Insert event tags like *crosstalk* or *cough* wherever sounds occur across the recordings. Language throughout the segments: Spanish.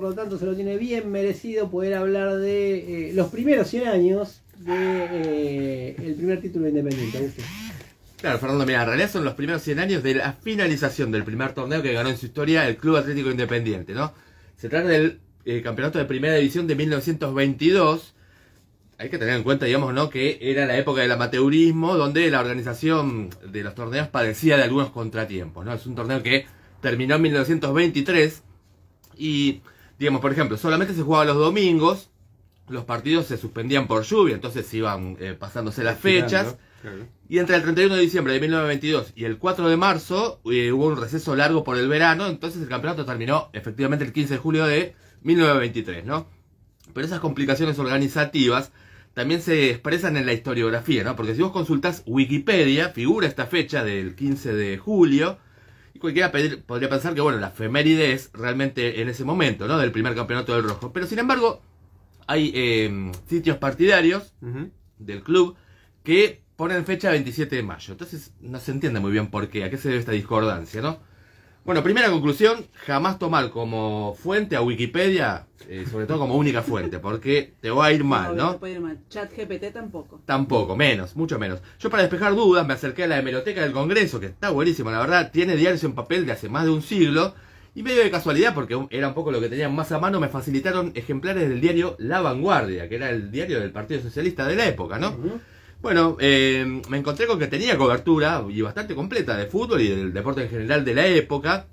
Por lo tanto, se lo tiene bien merecido poder hablar de eh, los primeros 100 años del de, eh, el primer título independiente. Claro, Fernando, mira, en realidad son los primeros 100 años de la finalización del primer torneo que ganó en su historia el Club Atlético Independiente, ¿no? Se trata del eh, campeonato de primera división de 1922. Hay que tener en cuenta, digamos, ¿no? Que era la época del amateurismo, donde la organización de los torneos padecía de algunos contratiempos, ¿no? Es un torneo que terminó en 1923 y digamos, por ejemplo, solamente se jugaba los domingos, los partidos se suspendían por lluvia, entonces iban eh, pasándose las fechas. Y entre el 31 de diciembre de 1922 y el 4 de marzo eh, hubo un receso largo por el verano, entonces el campeonato terminó efectivamente el 15 de julio de 1923, ¿no? Pero esas complicaciones organizativas también se expresan en la historiografía, ¿no? Porque si vos consultás Wikipedia, figura esta fecha del 15 de julio, cualquiera podría pensar que, bueno, la efeméride es realmente en ese momento, ¿no? Del primer campeonato del rojo. Pero sin embargo, hay eh, sitios partidarios del club que ponen fecha 27 de mayo. Entonces no se entiende muy bien por qué, a qué se debe esta discordancia, ¿no? Bueno, primera conclusión, jamás tomar como fuente a Wikipedia, eh, sobre todo como única fuente, porque te va a ir mal, ¿no? Te puede ir mal. Chat GPT tampoco. Tampoco, menos, mucho menos. Yo para despejar dudas me acerqué a la hemeroteca del Congreso, que está buenísima, la verdad, tiene diarios en papel de hace más de un siglo, y medio de casualidad, porque era un poco lo que tenían más a mano, me facilitaron ejemplares del diario La Vanguardia, que era el diario del Partido Socialista de la época, ¿no? Bueno, eh, me encontré con que tenía cobertura y bastante completa de fútbol y del deporte en general de la época.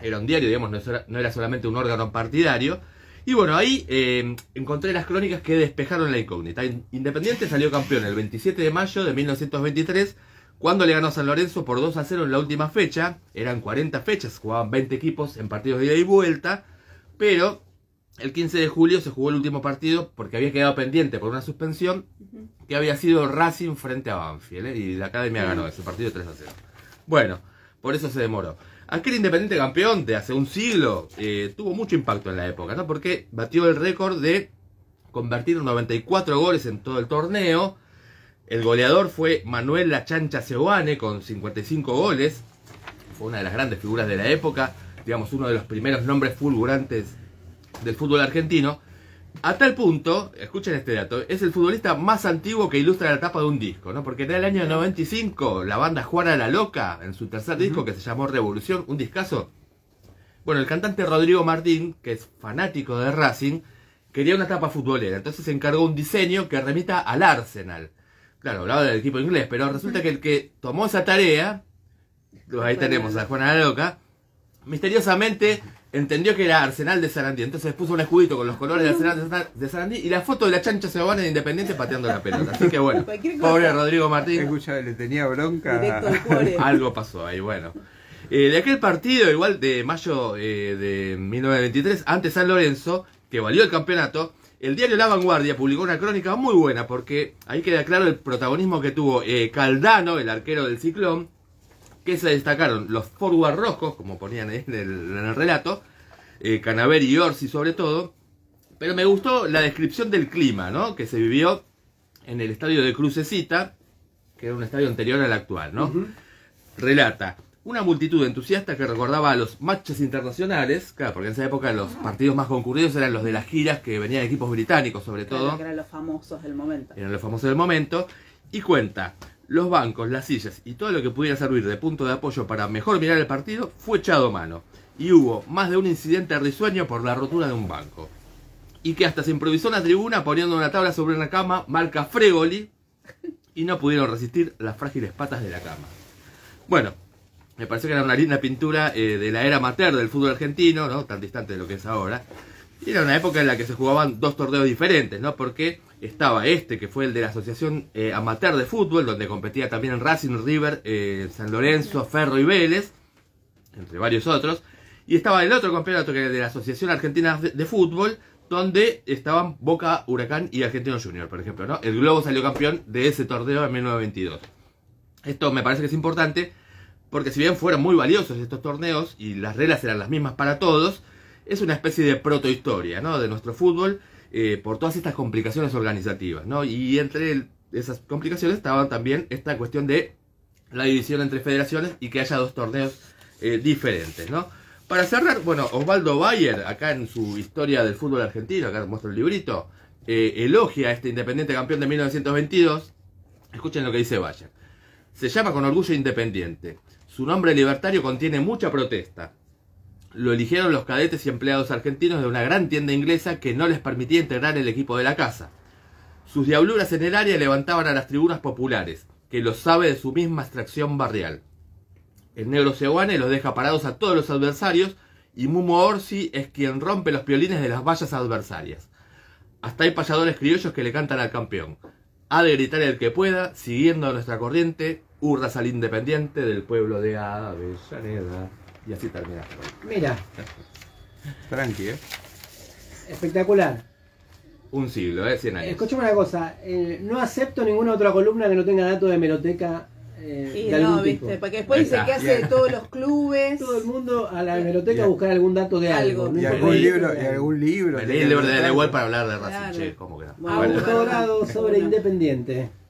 Era un diario, digamos, no era solamente un órgano partidario. Y bueno, ahí eh, encontré las crónicas que despejaron la incógnita. Independiente salió campeón el 27 de mayo de 1923 cuando le ganó San Lorenzo por 2 a 0 en la última fecha, eran 40 fechas, jugaban 20 equipos en partidos de ida y vuelta, pero el 15 de julio se jugó el último partido porque había quedado pendiente por una suspensión que había sido Racing frente a Banfield. ¿eh? Y la academia ganó ese partido 3 a 0. Bueno, por eso se demoró. Aquel Independiente campeón de hace un siglo eh, tuvo mucho impacto en la época, ¿no? Porque batió el récord de convertir 94 goles en todo el torneo. El goleador fue Manuel La Chancha Seoane con 55 goles. Fue una de las grandes figuras de la época, digamos, uno de los primeros nombres fulgurantes del fútbol argentino, a tal punto, escuchen este dato, es el futbolista más antiguo que ilustra la tapa de un disco, ¿no? Porque en el año 95 la banda Juana la Loca, en su tercer disco que se llamó Revolución, un discazo. Bueno, el cantante Rodrigo Martín, que es fanático de Racing, quería una tapa futbolera, entonces se encargó un diseño que remita al Arsenal. Claro, hablaba del equipo inglés, pero resulta que el que tomó esa tarea, pues ahí tenemos a Juana la Loca, misteriosamente entendió que era Arsenal de Sarandí. Entonces puso un escudito con los colores de Arsenal de Sarandí y la foto de la chancha se van en Independiente pateando la pelota. Así que bueno, pobre Rodrigo Martín. Escucha, le tenía bronca. *laughs* Algo pasó ahí, bueno. Eh, de aquel partido, igual de mayo eh, de 1923, ante San Lorenzo, que valió el campeonato, el diario La Vanguardia publicó una crónica muy buena porque ahí queda claro el protagonismo que tuvo eh, Caldano, el arquero del Ciclón, que se destacaron los forward rojos, como ponían en el, en el relato, eh, Canaveri y Orsi sobre todo, pero me gustó la descripción del clima, ¿no? Que se vivió en el estadio de Crucecita, que era un estadio anterior al actual, ¿no? Relata, una multitud entusiasta que recordaba a los matches internacionales, claro, porque en esa época los partidos más concurridos eran los de las giras que venían equipos británicos sobre todo. Que eran los famosos del momento. Eran los famosos del momento. Y cuenta, los bancos, las sillas y todo lo que pudiera servir de punto de apoyo para mejor mirar el partido fue echado a mano y hubo más de un incidente risueño por la rotura de un banco. Y que hasta se improvisó una tribuna poniendo una tabla sobre una cama marca Fregoli y no pudieron resistir las frágiles patas de la cama. Bueno, me pareció que era una linda pintura eh, de la era amateur del fútbol argentino, ¿no? Tan distante de lo que es ahora. Y era una época en la que se jugaban dos torneos diferentes, ¿no? Porque estaba este, que fue el de la Asociación eh, Amateur de Fútbol, donde competía también en Racing, River, eh, San Lorenzo, Ferro y Vélez, entre varios otros. Y estaba el otro campeonato, que era de la Asociación Argentina de Fútbol, donde estaban Boca, Huracán y Argentino Junior, por ejemplo. ¿no? El Globo salió campeón de ese torneo en 1922. Esto me parece que es importante, porque si bien fueron muy valiosos estos torneos y las reglas eran las mismas para todos, es una especie de protohistoria ¿no? de nuestro fútbol eh, por todas estas complicaciones organizativas, ¿no? Y entre esas complicaciones estaba también esta cuestión de la división entre federaciones y que haya dos torneos eh, diferentes, ¿no? Para cerrar, bueno, Osvaldo Bayer, acá en su historia del fútbol argentino, acá muestra el librito, eh, elogia a este independiente campeón de 1922. Escuchen lo que dice Bayer. Se llama con orgullo independiente. Su nombre libertario contiene mucha protesta. Lo eligieron los cadetes y empleados argentinos de una gran tienda inglesa que no les permitía integrar el equipo de la casa. Sus diabluras en el área levantaban a las tribunas populares, que los sabe de su misma extracción barrial. El negro Seguane los deja parados a todos los adversarios y Mumo Orsi es quien rompe los piolines de las vallas adversarias. Hasta hay payadores criollos que le cantan al campeón. Ha de gritar el que pueda, siguiendo nuestra corriente, hurras al independiente del pueblo de Avellaneda. Y así termina. Mira. *laughs* Tranqui, ¿eh? Espectacular. Un siglo, ¿eh? 100 años. Escuchame una cosa. Eh, no acepto ninguna otra columna que no tenga datos de meroteca eh, sí, no, viste, porque después dice que hace de todos los clubes. Todo el mundo a la eh, meloteca a buscar algún dato de algo. Y, algún libro, y algún libro. Leí el libro de, la web para hablar de Racing, ¿cómo que no? sobre Independiente.